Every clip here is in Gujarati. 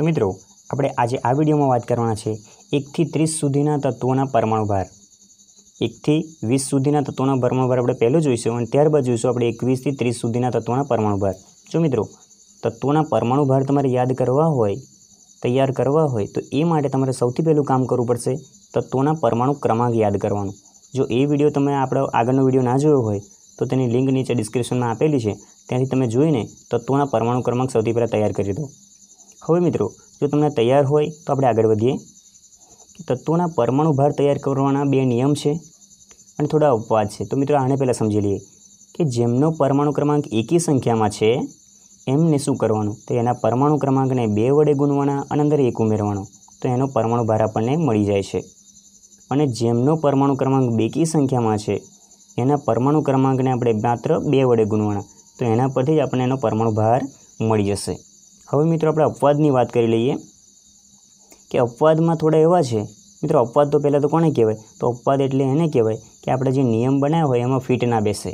તો મિત્રો આપણે આજે આ વિડીયોમાં વાત કરવાના છે એકથી ત્રીસ સુધીના તત્વોના પરમાણુ ભાર એકથી વીસ સુધીના તત્વોના પરમાણુ ભાર આપણે પહેલો જોઈશું અને ત્યારબાદ જોઈશું આપણે એકવીસથી ત્રીસ સુધીના તત્વોના પરમાણુ ભાર જો મિત્રો તત્વોના પરમાણુ ભાર તમારે યાદ કરવા હોય તૈયાર કરવા હોય તો એ માટે તમારે સૌથી પહેલું કામ કરવું પડશે તત્વોના પરમાણુ ક્રમાંક યાદ કરવાનું જો એ વિડીયો તમે આપણો આગળનો વિડીયો ના જોયો હોય તો તેની લિંક નીચે ડિસ્ક્રિપ્શનમાં આપેલી છે ત્યાંથી તમે જોઈને તત્વોના પરમાણુ ક્રમાંક સૌથી પહેલાં તૈયાર કરી દો હવે મિત્રો જો તમને તૈયાર હોય તો આપણે આગળ વધીએ કે તત્વોના પરમાણુ ભાર તૈયાર કરવાના બે નિયમ છે અને થોડા અપવાદ છે તો મિત્રો આને પહેલાં સમજી લઈએ કે જેમનો પરમાણુ ક્રમાંક એકી સંખ્યામાં છે એમને શું કરવાનું તો એના પરમાણુ ક્રમાંકને બે વડે ગુણવાના અને અંદર એક ઉમેરવાનો તો એનો પરમાણુ ભાર આપણને મળી જાય છે અને જેમનો પરમાણુ ક્રમાંક બેકી સંખ્યામાં છે એના પરમાણુ ક્રમાંકને આપણે માત્ર બે વડે ગુણવાના તો એના પરથી જ આપણને એનો પરમાણુ ભાર મળી જશે હવે મિત્રો આપણે અપવાદની વાત કરી લઈએ કે અપવાદમાં થોડા એવા છે મિત્રો અપવાદ તો પહેલાં તો કોને કહેવાય તો અપવાદ એટલે એને કહેવાય કે આપણે જે નિયમ બનાવ્યા હોય એમાં ફિટ ના બેસે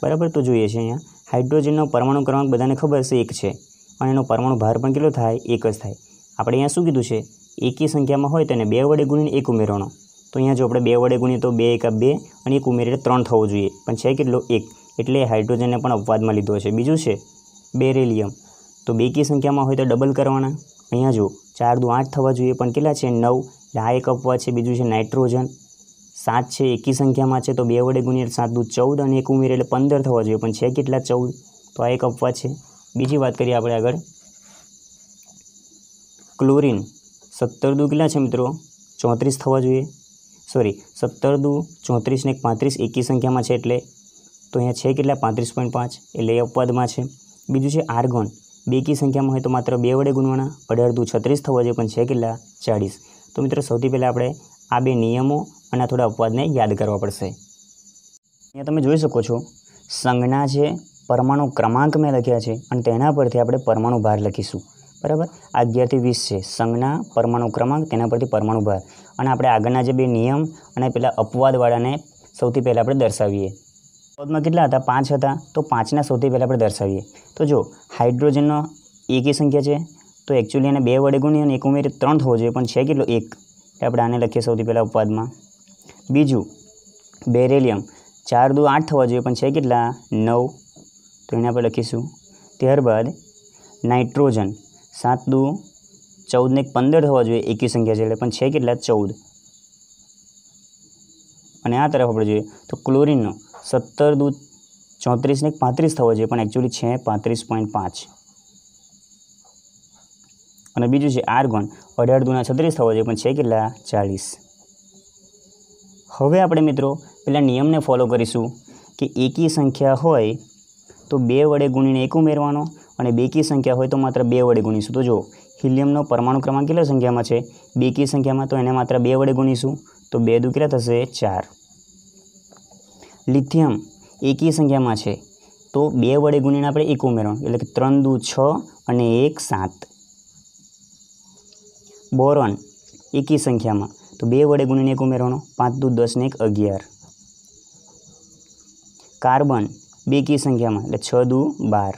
બરાબર તો જોઈએ છે અહીંયા હાઇડ્રોજનનો પરમાણુ ક્રમાંક બધાને ખબર છે એક છે પણ એનો પરમાણુ ભાર પણ કેટલો થાય એક જ થાય આપણે અહીંયા શું કીધું છે એકી સંખ્યામાં હોય તેને બે વડે ગુણીને એક ઉમેરવાનો તો અહીંયા જો આપણે બે વડે ગુણીએ તો બે એકા બે અને એક ઉમેરીએ ત્રણ થવો જોઈએ પણ છે કેટલો એક એટલે હાઇડ્રોજનને પણ અપવાદમાં લીધો છે બીજું છે બેરેલિયમ તો બેકી સંખ્યામાં હોય તો ડબલ કરવાના અહીંયા જુઓ ચાર દુ આઠ થવા જોઈએ પણ કેટલા છે નવ એટલે આ એક અપવાદ છે બીજું છે નાઇટ્રોજન સાત છે એકી સંખ્યામાં છે તો બે વડે ગુણ્યા સાત દુ ચૌદ અને એક ઉમેરે એટલે પંદર થવા જોઈએ પણ છે કેટલા ચૌદ તો આ એક અપવાદ છે બીજી વાત કરીએ આપણે આગળ ક્લોરિન સત્તર દુ કેટલા છે મિત્રો ચોત્રીસ થવા જોઈએ સોરી સત્તર દુ ચોત્રીસ ને પાંત્રીસ એકી સંખ્યામાં છે એટલે તો અહીંયા છે કેટલા પાંત્રીસ પોઈન્ટ પાંચ એટલે એ અપવાદમાં છે બીજું છે આર્ગોન બેકી સંખ્યામાં હોય તો માત્ર બે વડે ગુણવાના અઢાર દુ છત્રીસ થવા જોઈએ પણ છે કેટલા ચાળીસ તો મિત્રો સૌથી પહેલાં આપણે આ બે નિયમો અને થોડા અપવાદને યાદ કરવા પડશે અહીંયા તમે જોઈ શકો છો સંજ્ઞા છે પરમાણુ ક્રમાંક મેં લખ્યા છે અને તેના પરથી આપણે પરમાણુ ભાર લખીશું બરાબર અગિયારથી વીસ છે સંજ્ઞા પરમાણુ ક્રમાંક તેના પરથી પરમાણુ ભાર અને આપણે આગળના જે બે નિયમ અને પેલા અપવાદવાળાને સૌથી પહેલાં આપણે દર્શાવીએ પદમાં કેટલા હતા પાંચ હતા તો પાંચના સૌથી પહેલાં આપણે દર્શાવીએ તો જો હાઇડ્રોજનનો એકી સંખ્યા છે તો એકચ્યુઅલી એને બે વડે ગુણી અને એક ઉમેરી ત્રણ થવો જોઈએ પણ છે કેટલો એક આપણે આને લખીએ સૌથી પહેલાં ઉપવાદમાં બીજું બેરેલિયમ ચાર દુ આઠ થવા જોઈએ પણ છે કેટલા નવ તો એને આપણે લખીશું ત્યારબાદ નાઇટ્રોજન સાત દુ ચૌદને એક પંદર થવા જોઈએ એકી સંખ્યા છે એટલે પણ છે કેટલા ચૌદ અને આ તરફ આપણે જોઈએ તો ક્લોરિનનો સત્તર દૂ ચોત્રીસને પાંત્રીસ થવો જોઈએ પણ એકચ્યુઅલી છે પાંત્રીસ પોઈન્ટ પાંચ અને બીજું છે આર્ગોન અઢાર દૂના છત્રીસ થવો જોઈએ પણ છે કેટલા ચાલીસ હવે આપણે મિત્રો પેલા નિયમને ફોલો કરીશું કે એકી સંખ્યા હોય તો બે વડે ગુણીને એક ઉમેરવાનો અને બેકી સંખ્યા હોય તો માત્ર બે વડે ગુણીશું તો જો હિલિયમનો પરમાણુ ક્રમાંક કેટલા સંખ્યામાં છે બેકી સંખ્યામાં તો એને માત્ર બે વડે ગુણીશું તો બે દુ કેટલા થશે ચાર લિથિયમ એકી સંખ્યામાં છે તો બે વડે ગુણીને આપણે એક ઉમેરવાનું એટલે કે ત્રણ દુ છ અને એક સાત બોરોન એકી સંખ્યામાં તો બે વડે ગુણીને એક ઉમેરવાનો પાંચ દુ દસ ને એક અગિયાર કાર્બન બે કી સંખ્યામાં એટલે છ દુ બાર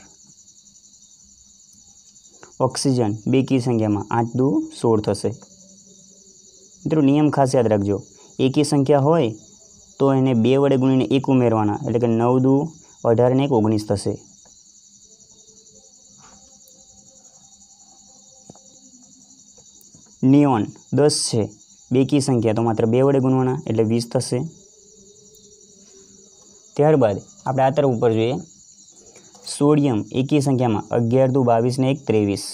ઓક્સિજન બે કી સંખ્યામાં આઠ દુ સોળ થશે મિત્રો નિયમ ખાસ યાદ રાખજો એકી સંખ્યા હોય તો એને બે વડે ગુણીને એક ઉમેરવાના એટલે કે નવ દુ અઢાર ને એક ઓગણીસ થશે નિયોન દસ છે બે કી સંખ્યા તો માત્ર બે વડે ગુણવાના એટલે વીસ થશે ત્યારબાદ આપણે આ તરફ ઉપર જોઈએ સોડિયમ એકી સંખ્યામાં અગિયાર દુ બાવીસ ને એક ત્રેવીસ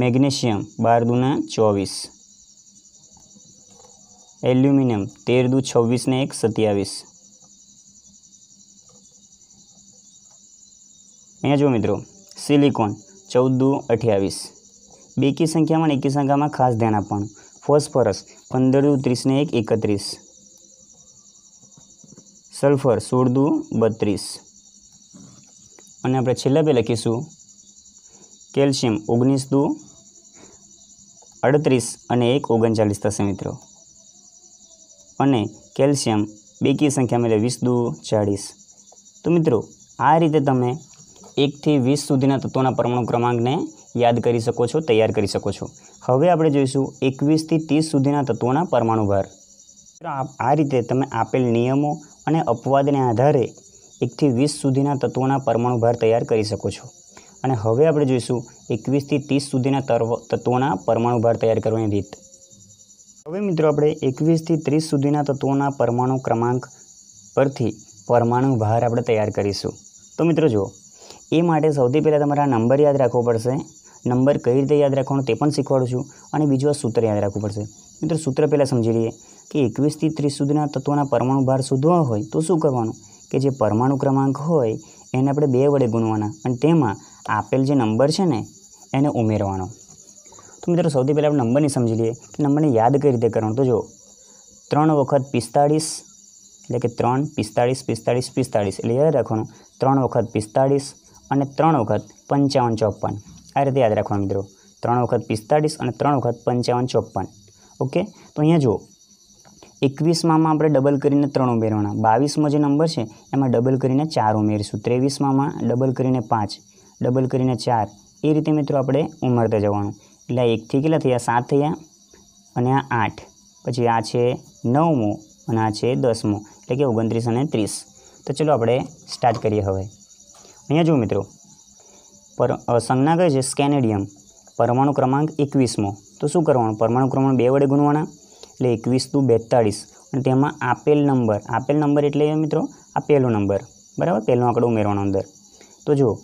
મેગ્નેશિયમ બાર દુના ચોવીસ એલ્યુમિનિયમ તેર દુ છવ્વીસને એક સત્યાવીસ અહીંયા જો મિત્રો સિલિકોન ચૌદ દુ અઠ્યાવીસ બેકી સંખ્યામાં એકી સંખ્યામાં ખાસ ધ્યાન આપવાનું ફોસ્ફરસ પંદર દુ ત્રીસને એક એકત્રીસ સલ્ફર સોળ દુ બત્રીસ અને આપણે છેલ્લા બે લખીશું કેલ્શિયમ ઓગણીસ દુ અડત્રીસ અને એક ઓગણચાલીસ થશે મિત્રો અને કેલ્શિયમ બેકી સંખ્યા એટલે વીસ દુ ચાળીસ તો મિત્રો આ રીતે તમે એકથી વીસ સુધીના તત્વોના પરમાણુ ક્રમાંકને યાદ કરી શકો છો તૈયાર કરી શકો છો હવે આપણે જોઈશું એકવીસથી ત્રીસ સુધીના તત્વોના પરમાણુ ભાર આ રીતે તમે આપેલ નિયમો અને અપવાદને આધારે એકથી વીસ સુધીના તત્વોના પરમાણુ ભાર તૈયાર કરી શકો છો અને હવે આપણે જોઈશું એકવીસથી ત્રીસ સુધીના તત્વોના પરમાણુ ભાર તૈયાર કરવાની રીત હવે મિત્રો આપણે એકવીસથી ત્રીસ સુધીના તત્વોના પરમાણુ ક્રમાંક પરથી પરમાણુ ભાર આપણે તૈયાર કરીશું તો મિત્રો જુઓ એ માટે સૌથી પહેલાં તમારા નંબર યાદ રાખવો પડશે નંબર કઈ રીતે યાદ રાખવાનો તે પણ શીખવાડું છું અને બીજું આ સૂત્ર યાદ રાખવું પડશે મિત્રો સૂત્ર પહેલાં સમજી લઈએ કે એકવીસથી ત્રીસ સુધીના તત્વોના પરમાણુ ભાર શોધવા હોય તો શું કરવાનું કે જે પરમાણુ ક્રમાંક હોય એને આપણે બે વડે ગુણવાના અને તેમાં આપેલ જે નંબર છે ને એને ઉમેરવાનો તો મિત્રો સૌથી પહેલાં આપણે નંબરને સમજી લઈએ કે નંબરને યાદ કઈ રીતે કરવાનું તો જો ત્રણ વખત પિસ્તાળીસ એટલે કે ત્રણ પિસ્તાળીસ પિસ્તાળીસ પિસ્તાળીસ એટલે યાદ રાખવાનું ત્રણ વખત પિસ્તાળીસ અને ત્રણ વખત પંચાવન ચોપન આ રીતે યાદ રાખવાનું મિત્રો ત્રણ વખત પિસ્તાળીસ અને ત્રણ વખત પંચાવન ચોપન ઓકે તો અહીંયા જુઓ એકવીસમાં આપણે ડબલ કરીને ત્રણ ઉમેરવાના બાવીસમાં જે નંબર છે એમાં ડબલ કરીને ચાર ઉમેરીશું ત્રેવીસમાં ડબલ કરીને પાંચ ડબલ કરીને ચાર એ રીતે મિત્રો આપણે ઉમેરતા જવાનું એટલે એકથી કેટલા થયા સાત થયા અને આ આઠ પછી આ છે નવમો અને આ છે દસમો એટલે કે ઓગણત્રીસ અને ત્રીસ તો ચલો આપણે સ્ટાર્ટ કરીએ હવે અહીંયા જુઓ મિત્રો પર સંજ્ઞા કહે છે સ્કેનેડિયમ પરમાણુ ક્રમાંક એકવીસમો તો શું કરવાનું પરમાણુ ક્રમાંક બે વડે ગુણવાના એટલે એકવીસ ટુ બેતાળીસ અને તેમાં આપેલ નંબર આપેલ નંબર એટલે મિત્રો આ પહેલો નંબર બરાબર પહેલો આંકડો ઉમેરવાનો અંદર તો જુઓ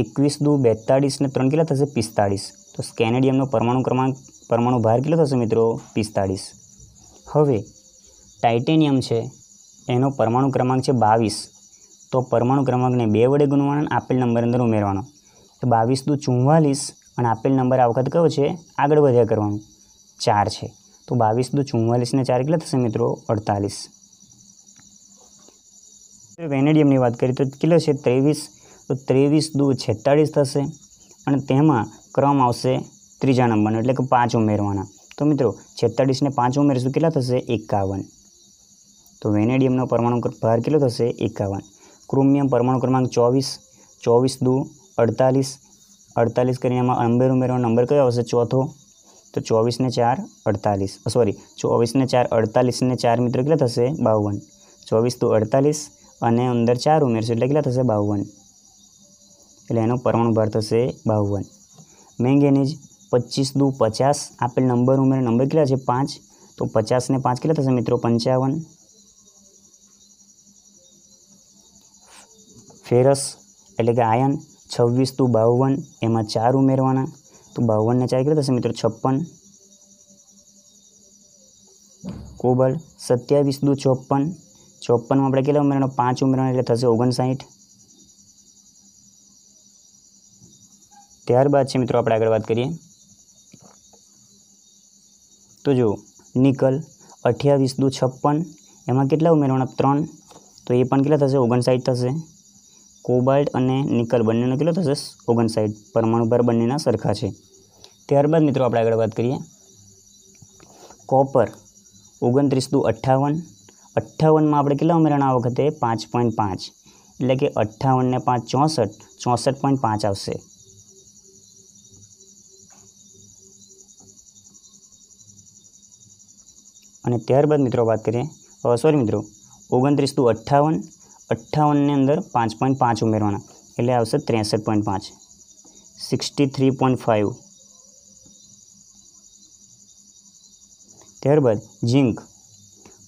એકવીસ દુ બેતાળીસ ને ત્રણ કેટલા થશે પિસ્તાળીસ તો સ્કેનેડિયમનો પરમાણુ ક્રમાંક પરમાણુ ભાર કેટલો થશે મિત્રો પિસ્તાળીસ હવે ટાઇટેનિયમ છે એનો પરમાણુ ક્રમાંક છે બાવીસ તો પરમાણુ ક્રમાંકને બે વડે ગુણવાનો આપેલ નંબર અંદર ઉમેરવાનો તો બાવીસ દુ ચુમ્વાલીસ અને આપેલ નંબર આ વખત કયો છે આગળ વધ્યા કરવાનું ચાર છે તો બાવીસ દુ ચુમ્વાલીસને ચાર કેટલા થશે મિત્રો અડતાલીસ વેનેડિયમની વાત કરીએ તો કેટલો છે ત્રેવીસ તો ત્રેવીસ દુ છેતાળીસ થશે અને તેમાં ક્રમ આવશે ત્રીજા નંબરનો એટલે કે પાંચ ઉમેરવાના તો મિત્રો છેતાળીસને પાંચ ઉમેરશું કેટલા થશે એકાવન તો વેનેડિયમનો પરમાણુ ભાર કેટલો થશે એકાવન ક્રોમિયમ પરમાણુ ક્રમાંક ચોવીસ ચોવીસ દુ અડતાલીસ અડતાલીસ કરીને એમાં અંબેર ઉમેરવાનો નંબર કયો આવશે ચોથો તો ચોવીસને ચાર અડતાલીસ સોરી ચોવીસને ચાર અડતાલીસને ચાર મિત્રો કેટલા થશે બાવન ચોવીસ દુ અડતાલીસ અને અંદર ચાર ઉમેરશું એટલે કેટલા થશે બાવન એટલે એનો પરમાણુ ભાર થશે બાવન મેંગેનીઝ પચીસ દુ પચાસ આપેલ નંબર ઉમેરે નંબર કેટલા છે પાંચ તો પચાસને પાંચ કેટલા થશે મિત્રો પંચાવન ફેરસ એટલે કે આયન છવ્વીસ દુ બાવન એમાં ચાર ઉમેરવાના તો બાવનને ચાર કેટલા થશે મિત્રો છપ્પન કોબલ સત્યાવીસ દુ ચોપન ચોપનમાં આપણે કેટલા ઉમેરવાનો પાંચ ઉમેરવાના એટલે થશે ઓગણસાઠ ત્યારબાદ છે મિત્રો આપણે આગળ વાત કરીએ તો જુઓ નિકલ અઠ્યાવીસ દુ છપ્પન એમાં કેટલા ઉમેરવાના ત્રણ તો એ પણ કેટલા થશે ઓગણસાઠ થશે કોબાલ્ટ અને નિકલ બંનેનો કેટલો થશે ઓગણસાઠ પરમાણુભાર બંનેના સરખા છે ત્યારબાદ મિત્રો આપણે આગળ વાત કરીએ કોપર ઓગણત્રીસ દુ અઠ્ઠાવન અઠ્ઠાવનમાં આપણે કેટલા ઉમેરાના આ વખતે પાંચ પોઈન્ટ પાંચ એટલે કે અઠ્ઠાવનને પાંચ ચોસઠ ચોસઠ પોઈન્ટ પાંચ આવશે અને ત્યારબાદ મિત્રો વાત કરીએ સોરી મિત્રો ઓગણત્રીસ ટુ અઠ્ઠાવન અઠ્ઠાવનની અંદર પાંચ પોઈન્ટ પાંચ ઉમેરવાના એટલે આવશે ત્રેસઠ પોઈન્ટ પાંચ સિક્સટી થ્રી પોઈન્ટ ફાઇવ ત્યારબાદ ઝીંક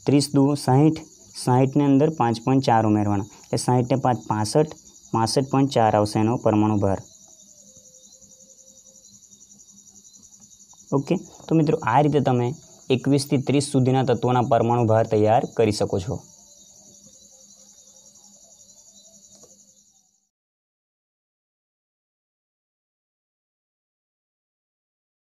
ત્રીસ દુ સાહીઠ સાહીઠની અંદર પાંચ પોઈન્ટ ચાર ઉમેરવાના એટલે સાહીઠને પાંચ પાસઠ પાસઠ પોઈન્ટ ચાર આવશે એનો પરમાણુ ભાર ઓકે તો મિત્રો આ રીતે તમે એકવીસથી ત્રીસ સુધીના તત્વોના પરમાણુ ભાર તૈયાર કરી શકો છો